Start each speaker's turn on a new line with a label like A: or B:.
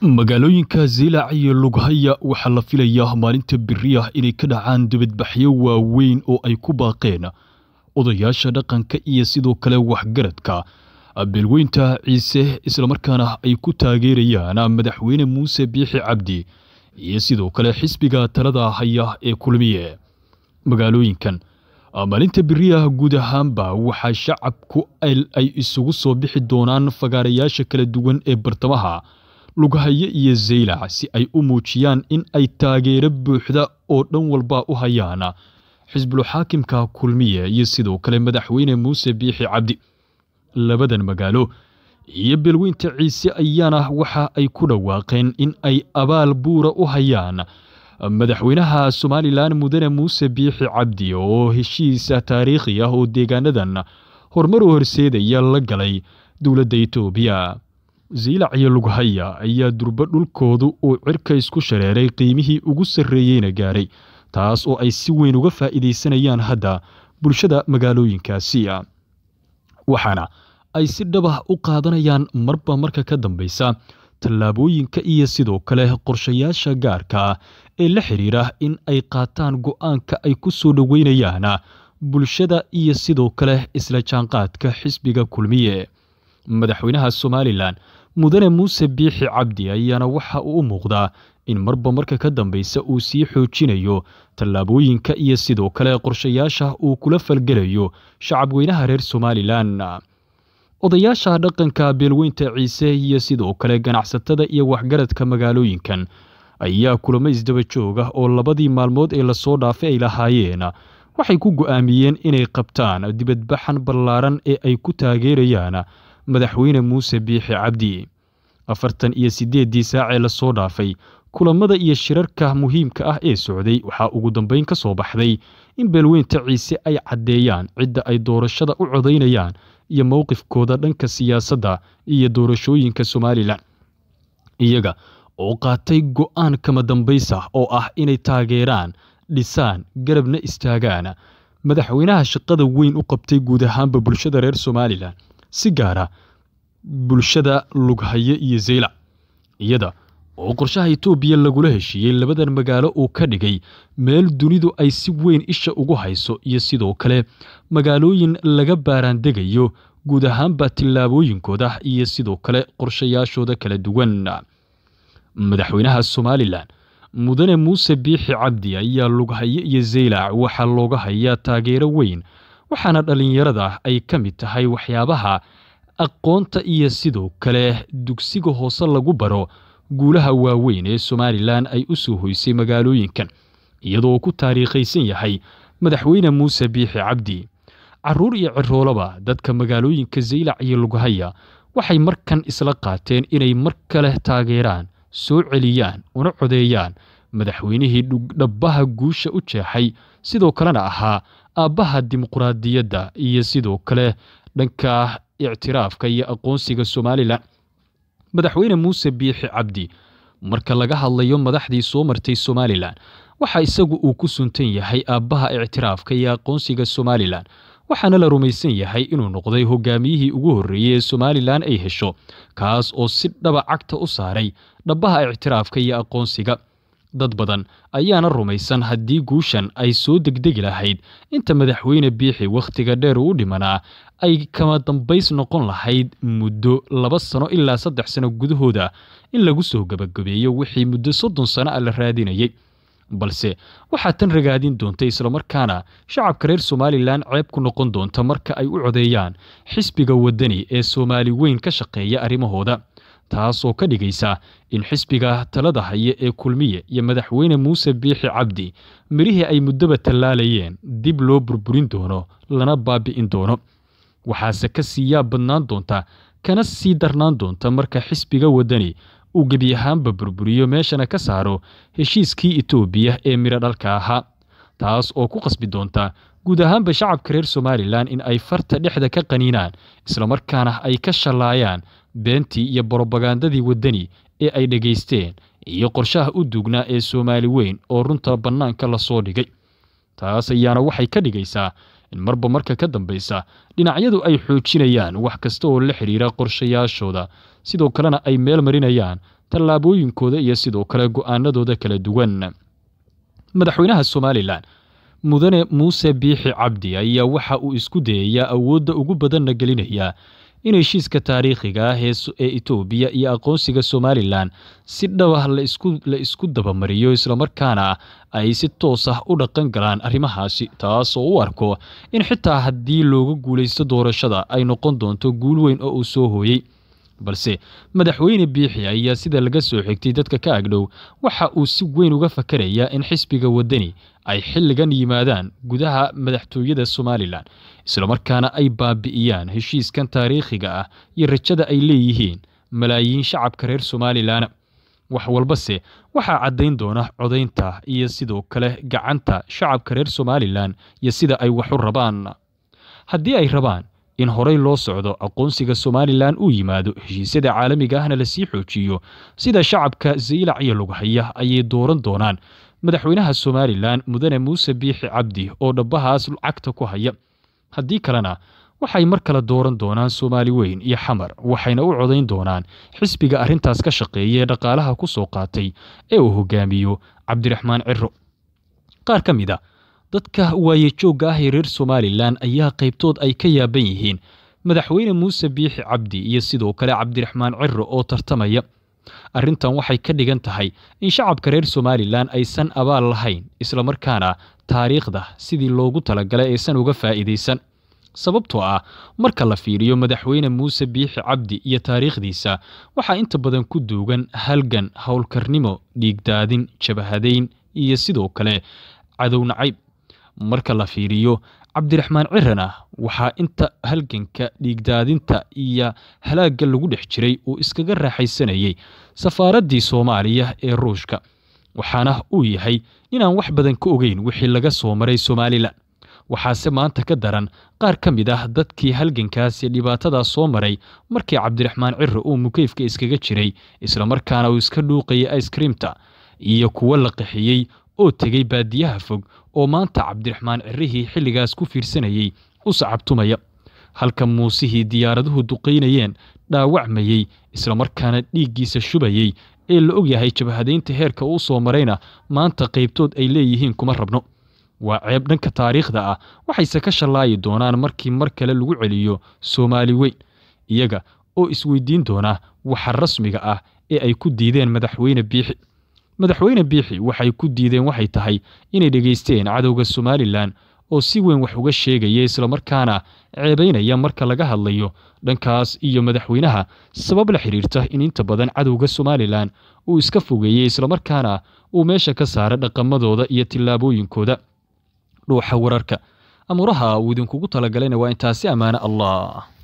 A: magaalooyinka ziilac iyo lughaya waxaa la filayaa maalinta beri ah inay ka dhacaan dibadbaxyo waaweyn oo ay ku baaqeen odayaasha dhaqanka iyo sidoo kale waxgaradka beelweynta ciise islamarkaana ay ku taageerayaan madaxweyne muuse biixi cabdi iyo sidoo kale xisbiga talada haya ee kulmiye magaalooyinkan maalinta biriyah guud ahaanba waxaa shacabku el ay isugu soo bixi doonaan fagaarayaasha kala duwan ee bartamaha lugahaya iyo zaylaca si ay u muujiyaan in ay taageero buuxda oo dhan walba u hayaan xisbulxaakimka kulmiye iyo sidoo kale madaxweyne muuse biixi cabdi labadan magaalo iyo belweynta ciise ayaana waxa ay ku dhawaaqeen in ay abaal buura u hayaan madaxweynaha somalilan mudane muuse biixi cabdi oo heshiisa taariikhi ah oo deegaanadan horumar u horseedaya la galay dowladda etoobiya zeylac iyo lughaya ayaa durbo dhulkoodu uu cirka isku shareeray qiimihii ugu sarreeyeyna gaaray taas oo ay si weyn uga faa'iidaysanayaan hadda bulshada magaalooyinkaasi ah. waxaana ay si dhabah u qaadanayaan marba marka ka dambaysa tallaabooyinka iyo sidoo kale qorshayaasha gaarka ah ee la xidhiira in ay qaataan go'aanka ay ku soo dhoweynayaan bulshada iyo sidoo kale isla jaanqaadka xisbiga kulmiye madaxweynaha somalilan mudane muuse biixi cabdi ayaana waxa uu u muuqdaa in marba marka ka dambaysa uu sii xoojinayo tallaabooyinka iyo sidoo kale qorshayaasha uu kula falgelayo shacabweynaha reer somalilan odayaasha dhaqanka beelweynta ciise iyo sidoo kale ganacsatada iyo waxgaradka magaalooyinkan ayaa kulamo isdaba joog ah oo labadii maalmood ee lasoo dhaafay ay lahaayeen waxay ku go'aamiyeen inay qabtaan dibadbaxan ballaaran ee ay ku taageerayaan madaxweyne muuse biixi cabdi afartan iyo siddeeddii saacee lasoo dhaafay kulammada iyo shirarka muhiimka ah ee socday waxaa ugu dambayn ka soo baxday in beelweynta ciise ay caddeeyaan cidda ay doorashada u codaynayaan iyo mowqifkooda dhanka siyaasadda iyo doorashooyinka somalilan iyaga oo qaatay go'aan kama dambaysa oo ah inay taageeraan dhisaan garabna istaagaan madaxweynaha shaqada weyn u qabtay guud ahaanba bulshada reer somalilan si gaara bulshada lughaye iyo zeylac iyada oo qorshaha itoobiya lagula heshiiyey labadan magaalo uu ka dhigay meel dunidu ay si weyn isha ugu hayso iyo sidoo kale magaalooyin laga baaraandegayo guud ahaanba tillaabooyinkooda iyo sidoo kale qorshayaashooda kala duwan madaxweynaha somalilan mudane muuse biixi cabdi ayaa lughaye iyo zeylac waxaa looga hayaa taageero weyn waxaana dhallinyarada ay ka mid tahay waxyaabaha aqoonta iyo sidoo kale dugsiga hoose lagu baro guulaha waaweyn ee somalilan ay u soo hoysay magaalooyinkan iyadoo ku taariikhaysan yahay madaxweyne muuse biixi cabdi caruur iyo ciroolaba dadka magaalooyinka zaylac iyo lugahaya waxay markan isla qaateen inay mar kale taageeraan soo celiyaan una codeeyaan madaxweynihii dhabbaha guusha u jeexay sidoo kalena ahaa aabbaha dimuqraadiyadda iyo sidoo kale dhanka ictiraafka iyo aqoonsiga somalilan madaxweyne muuse biixi cabdi marka laga hadlayo madaxdii soo martay somalilan waxa isagu uu ku suntan yahay aabbaha ictiraafka iyo aqoonsiga somalilan waxaana la rumaysan yahay inuu noqday hogaamiyihii ugu horreeyey ee somalilan ay hesho kaas oo si dhaba cagta u saaray dhabbaha ictiraafka iyo aqoonsiga dad badan ayaana rumaysan haddii guushan ay soo degdegi lahayd inta madaxweyne biixi wakhtiga dheer uu dhimanaa ay kama dambays noqon lahayd muddo laba sano ilaa saddex sano gudahooda in lagu soo gabagabeeyo wixii muddo soddon sano a ah la raadinayay balse waxaa tan ragaadin doonta islamarkaana shacabka reer somalilan ceeb ku noqon doonta marka ay u codeeyaan xisbiga wadani ee soomaali weyn ka shaqeeya arrimahooda taas oo ka dhigaysa in xisbiga talada haya ee kulmiye iyo madaxweyne muuse biixi cabdi mirihii ay muddoba tallaalayeen dib loo burburin doono lana baabi'in doono waxaase ka sii yaab badnaan doonta kana sii darnaan doonta marka xisbiga waddani uu gebi ahaanba burburiyo meeshana ka saaro heshiiskii etoobiya ee midho dhalka ahaa taas oo ku qasbi doonta guud ahaanba shacabka reer somalilan in ay farta dhexda ka qaniinaan islamarkaana ay ka shallaayaan beentii iyo brobagandadii waddani ee ay dhegaysteen iyo qorshaha u duugnaa ee soomaali weyn oo runta bannaanka la soo dhigay taas ayaana waxay ka dhigaysaa in marba marka ka dambaysa dhinacyadu ay xoojinayaan wax kasta oo la xidhiira qorshayaashooda sidoo kalena ay meel marinayaan tallaabooyinkooda iyo sidoo kale go'aanadooda kala duwan madaxweynaha somalilan mudane muuse biixi cabdi ayaa waxa uu isku dayayaa awoodda ugu badanna gelinaya in heshiiska taariikhiga ah ee etoobiya iyo aqoonsiga somalilan si dhab ah la isku dabamariyo islamarkaana ay si toos ah u dhaqan galaan arrimahaasi taasoo u arko in xitaa haddii looga guulaysto doorashada ay noqon doonto guul weyn oo uu soo hooyey balse madaxweyne biixi ayaa sida laga soo xigtay dadka ka agdhow waxa uu si weyn uga fakarayaa in xisbiga waddani ay xilligan yimaadaan gudaha madaxtooyada somalilan islamarkaana ay baabi'iyaan heshiiskan taariikhiga ah iyo rajada ay leeyihiin malaayiin shacabka reer somalilan wax walbase waxaa caddayn doona codaynta iyo sidoo kale gacanta shacabka reer somalilan iyo sida ay wax u rabaan haddii ay rabaan in horey loo socdo aqoonsiga somalilan uu yimaado heshiisyada caalamiga ahna lasii xoojiyo sida shacabka zaylac iyo lughaya ayay dooran doonaan madaxweynaha somalilan mudane muuse biixi cabdi oo dhabbahaas cagta ku haya haddii kalena waxay mar kale dooran doonaan soomaali weyn iyo xamar waxayna u codayn doonaan xisbiga arrintaas ka shaqeeya ee dhaqaalaha ku soo qaatay ee uu hogaamiyo cabdiraxmaan ciro qaar ka mid a ah dadka waayejoogga ah ee reer somalilan ayaa qaybtood ay ka yaaban yihiin madaxweyne muuse biixi cabdi iyo sidoo kale cabdiraxmaan ciro oo tartamaya arrintan waxay ka dhigan tahay in shacabka reer somalilan aysan abaal lahayn islamarkaana taariikhda sidii loogu talagalay aysan uga faa'iidaysan sababtoo ah marka la fiiriyo madaxweyne muuse biixi cabdi iyo taariikhdiisa waxaa inta badan ku duugan halgan howlkarnimo dhiigdaadin jabahadayn iyo sidoo kale cadownacayb marka la fiiriyo cabdiraxmaan cirana waxaa inta halganka dhiigdaadinta iyo halaagga lagu dhex jiray uu iskaga raaxaysanayay safaaraddii soomaaliya ee ruushka waxaana uu yahay inaan wax badan ka ogeyn wixii laga soo maray somalilan waxaase maanta ka daran qaar ka mid ah dadkii halgankaasi dhibaatadaas soo maray markii cabdiraxmaan ciro uu mukeyfka iskaga jiray isla markaana uu iska dhuuqayay ice kriimta iyo kuwo la qaxiyey oo tegay baadiyaha fog oo maanta cabdiraxmaan cirrihii xilligaas ku fiirsanayey u sacabtumaya halka muusihii diyaaraduhu duqaynayeen dhaawacmayey islamarkaana dhiiggiisa shubayey ee la og yahay jabhadaynta heerka uu soo marayna maanta qaybtood ay leeyihiin kuma rabno waa ceeb dhanka taariikhda ah waxayse ka shallaayi doonaan markii mar kale lagu celiyo soomaali weyn iyaga oo isweydiin doonaa waxa rasmiga ah ee ay ku diideen madaxweyne biixi madaxweyne biixi waxay ku diideen waxay tahay inay dhegaysteen cadowga somalilan oo si weyn wax uga sheegaya islamarkaana ceebaynaya marka laga hadlayo dhankaas iyo madaxweynaha sabab la xidhiirta in inta badan cadowga somalilan uu iska fogeeyey islamarkaana uu meesha ka saaray dhaqamadooda iyo tillaabooyinkooda dhuuxa wararka amuraha uu idinkugu talagalayna waa intaasi ammaane allah